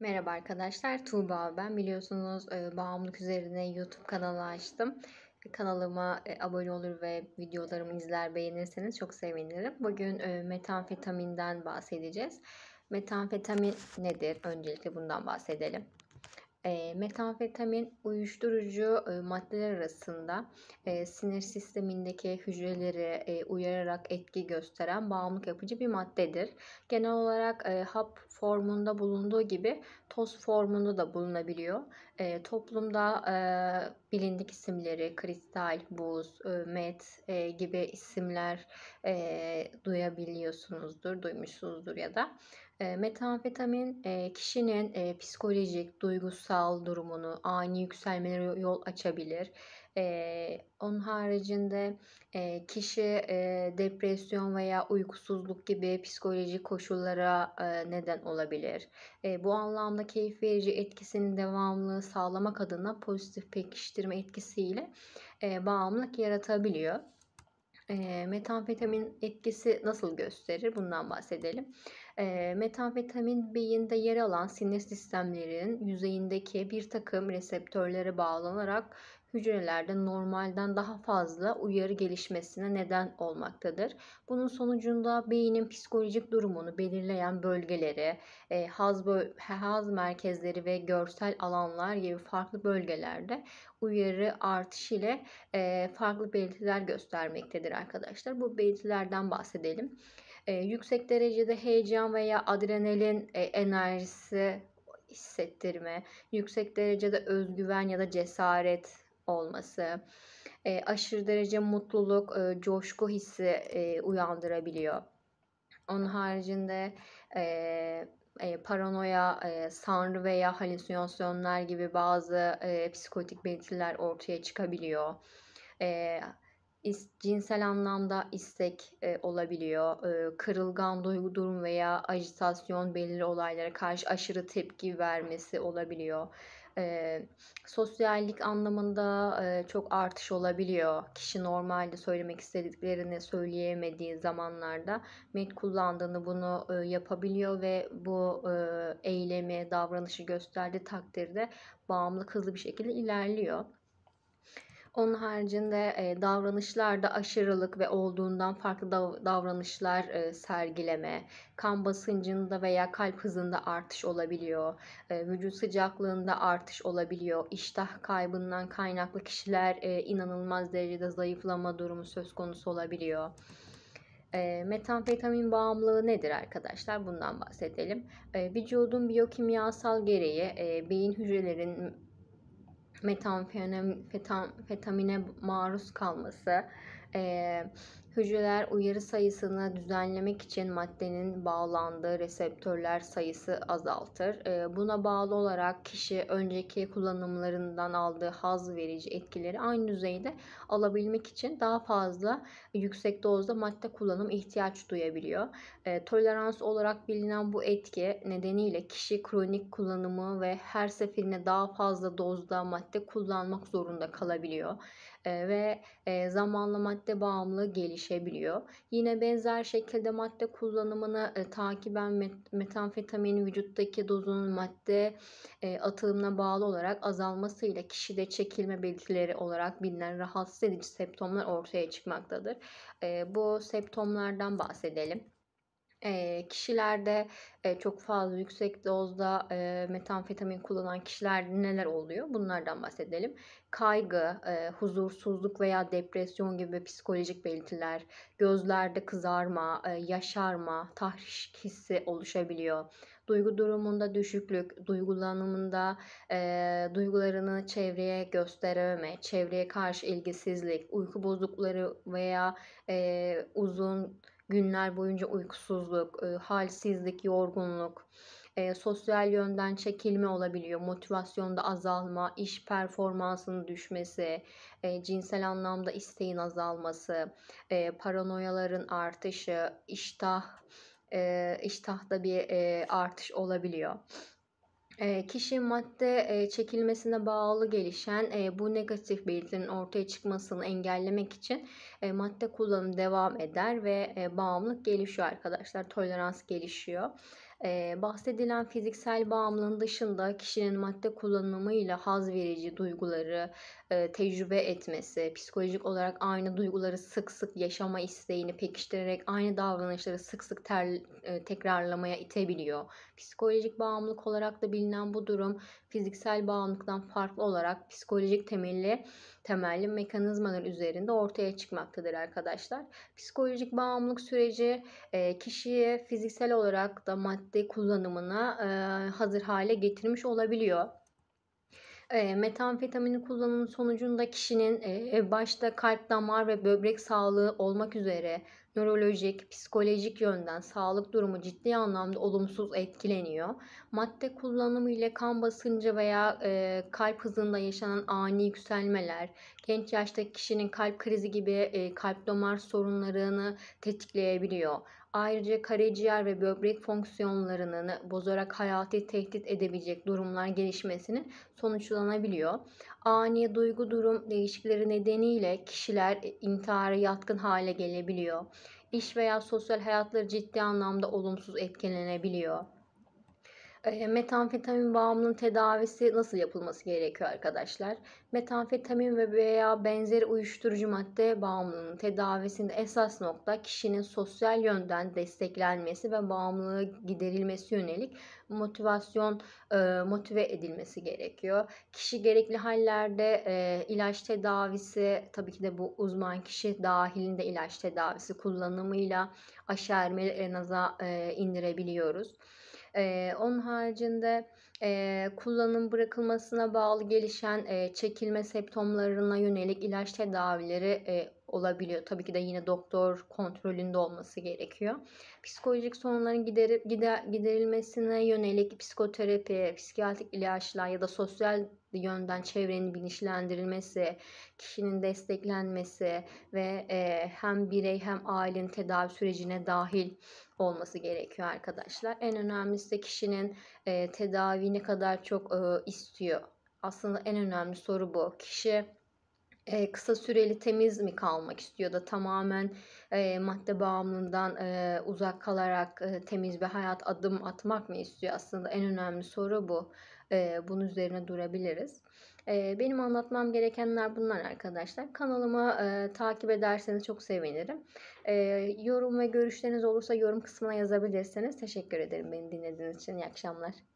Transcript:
Merhaba arkadaşlar, Tuğba ben. Biliyorsunuz e, bağımlılık üzerine YouTube kanalı açtım. E, kanalıma e, abone olur ve videolarımı izler beğenirseniz çok sevinirim. Bugün metanfetamin'den bahsedeceğiz. Metanfetamin nedir? Öncelikle bundan bahsedelim. E, metamfetamin uyuşturucu e, maddeler arasında e, sinir sistemindeki hücreleri e, uyararak etki gösteren bağımlılık yapıcı bir maddedir. Genel olarak e, hap formunda bulunduğu gibi toz formunda da bulunabiliyor. E, toplumda e, bilindik isimleri kristal, buz, met e, gibi isimler e, duyabiliyorsunuzdur, duymuşsunuzdur ya da. E, metamfetamin e, kişinin e, psikolojik, duygusal durumunu ani yükselmelere yol açabilir. E, onun haricinde e, kişi e, depresyon veya uykusuzluk gibi psikolojik koşullara e, neden olabilir. E, bu anlamda keyif verici etkisinin devamlılığı sağlamak adına pozitif pekiştirme etkisiyle e, bağımlılık yaratabiliyor. E, metamfetamin etkisi nasıl gösterir? Bundan bahsedelim. E, metamfetamin beyinde yer alan sinir sistemlerinin yüzeyindeki bir takım reseptörlere bağlanarak hücrelerde normalden daha fazla uyarı gelişmesine neden olmaktadır. Bunun sonucunda beynin psikolojik durumunu belirleyen bölgeleri, e, haz, haz merkezleri ve görsel alanlar gibi farklı bölgelerde uyarı artış ile e, farklı belirtiler göstermektedir arkadaşlar. Bu belirtilerden bahsedelim. E, yüksek derecede heyecan veya adrenalin e, enerjisi hissettirme, yüksek derecede özgüven ya da cesaret olması, e, aşırı derece mutluluk, e, coşku hissi e, uyandırabiliyor. Onun haricinde e, e, paranoya, e, sanrı veya halüsinasyonlar gibi bazı e, psikotik belirtiler ortaya çıkabiliyor. E, is, cinsel anlamda istek e, olabiliyor. E, kırılgan duygu durum veya ajitasyon belirli olaylara karşı aşırı tepki vermesi olabiliyor e, sosyallik anlamında e, çok artış olabiliyor. Kişi normalde söylemek istediklerini söyleyemediği zamanlarda met kullandığını bunu e, yapabiliyor ve bu e, eylemi, davranışı gösterdiği takdirde bağımlı hızlı bir şekilde ilerliyor. Onun haricinde e, davranışlarda aşırılık ve olduğundan farklı dav- davranışlar e, sergileme, kan basıncında veya kalp hızında artış olabiliyor, e, vücut sıcaklığında artış olabiliyor, iştah kaybından kaynaklı kişiler e, inanılmaz derecede zayıflama durumu söz konusu olabiliyor. E, metamfetamin bağımlılığı nedir arkadaşlar? Bundan bahsedelim. E, vücudun biyokimyasal gereği e, beyin hücrelerin metamfetamine maruz kalması, e, Hücreler uyarı sayısını düzenlemek için maddenin bağlandığı reseptörler sayısı azaltır. Ee, buna bağlı olarak kişi önceki kullanımlarından aldığı haz verici etkileri aynı düzeyde alabilmek için daha fazla yüksek dozda madde kullanım ihtiyaç duyabiliyor. Ee, tolerans olarak bilinen bu etki nedeniyle kişi kronik kullanımı ve her seferinde daha fazla dozda madde kullanmak zorunda kalabiliyor. Ee, ve e, zamanla madde bağımlı geliş düşebiliyor. Yine benzer şekilde madde kullanımını e, takiben met metamfetamin vücuttaki dozunun madde e, atılımına bağlı olarak azalmasıyla kişide çekilme belirtileri olarak bilinen rahatsız edici septomlar ortaya çıkmaktadır. E, bu septomlardan bahsedelim kişilerde çok fazla yüksek dozda e, metamfetamin kullanan kişiler neler oluyor? Bunlardan bahsedelim. Kaygı, huzursuzluk veya depresyon gibi psikolojik belirtiler, gözlerde kızarma, yaşarma, tahriş hissi oluşabiliyor. Duygu durumunda düşüklük, duygulanımında e, duygularını çevreye gösterememe, çevreye karşı ilgisizlik, uyku bozukları veya e, uzun günler boyunca uykusuzluk, e, halsizlik, yorgunluk, e, sosyal yönden çekilme olabiliyor. Motivasyonda azalma, iş performansının düşmesi, e, cinsel anlamda isteğin azalması, e, paranoyaların artışı, iştah, e, iştahta bir e, artış olabiliyor. Kişi madde çekilmesine bağlı gelişen bu negatif belirtinin ortaya çıkmasını engellemek için madde kullanımı devam eder ve bağımlılık gelişiyor arkadaşlar. Tolerans gelişiyor. Bahsedilen fiziksel bağımlılığın dışında kişinin madde kullanımıyla haz verici duyguları, e, tecrübe etmesi, psikolojik olarak aynı duyguları sık sık yaşama isteğini pekiştirerek aynı davranışları sık sık ter, e, tekrarlamaya itebiliyor. Psikolojik bağımlılık olarak da bilinen bu durum fiziksel bağımlılıktan farklı olarak psikolojik temelli temelli mekanizmalar üzerinde ortaya çıkmaktadır arkadaşlar. Psikolojik bağımlılık süreci e, kişiye fiziksel olarak da madde kullanımına e, hazır hale getirmiş olabiliyor. E, metamfetamini kullanımı sonucunda kişinin e, başta kalp, damar ve böbrek sağlığı olmak üzere nörolojik, psikolojik yönden sağlık durumu ciddi anlamda olumsuz etkileniyor. Madde kullanımı ile kan basıncı veya e, kalp hızında yaşanan ani yükselmeler, genç yaştaki kişinin kalp krizi gibi e, kalp damar sorunlarını tetikleyebiliyor. Ayrıca karaciğer ve böbrek fonksiyonlarını bozarak hayati tehdit edebilecek durumlar gelişmesini sonuçlanabiliyor. Ani duygu durum değişikleri nedeniyle kişiler intihara yatkın hale gelebiliyor. İş veya sosyal hayatları ciddi anlamda olumsuz etkilenebiliyor metamfetamin bağımlının tedavisi nasıl yapılması gerekiyor arkadaşlar? Metamfetamin ve veya benzeri uyuşturucu madde bağımlılığının tedavisinde esas nokta kişinin sosyal yönden desteklenmesi ve bağımlılığı giderilmesi yönelik motivasyon motive edilmesi gerekiyor. Kişi gerekli hallerde ilaç tedavisi tabii ki de bu uzman kişi dahilinde ilaç tedavisi kullanımıyla aşermeli en aza indirebiliyoruz. E, onun haricinde e, kullanım bırakılmasına bağlı gelişen e, çekilme septomlarına yönelik ilaç tedavileri e, olabiliyor. Tabii ki de yine doktor kontrolünde olması gerekiyor. Psikolojik sorunların giderip gider, giderilmesine yönelik psikoterapi, psikiyatrik ilaçlar ya da sosyal yönden çevrenin bilinçlendirilmesi, kişinin desteklenmesi ve e, hem birey hem ailenin tedavi sürecine dahil olması gerekiyor arkadaşlar. En önemlisi de kişinin e, tedavi ne kadar çok e, istiyor. Aslında en önemli soru bu. Kişi e, kısa süreli temiz mi kalmak istiyor da tamamen e, madde bağımlılığından e, uzak kalarak e, temiz bir hayat adım atmak mı istiyor? Aslında en önemli soru bu. E, bunun üzerine durabiliriz. benim anlatmam gerekenler bunlar arkadaşlar. Kanalıma e, takip ederseniz çok sevinirim. E, yorum ve görüşleriniz olursa yorum kısmına yazabilirseniz teşekkür ederim beni dinlediğiniz için. İyi akşamlar.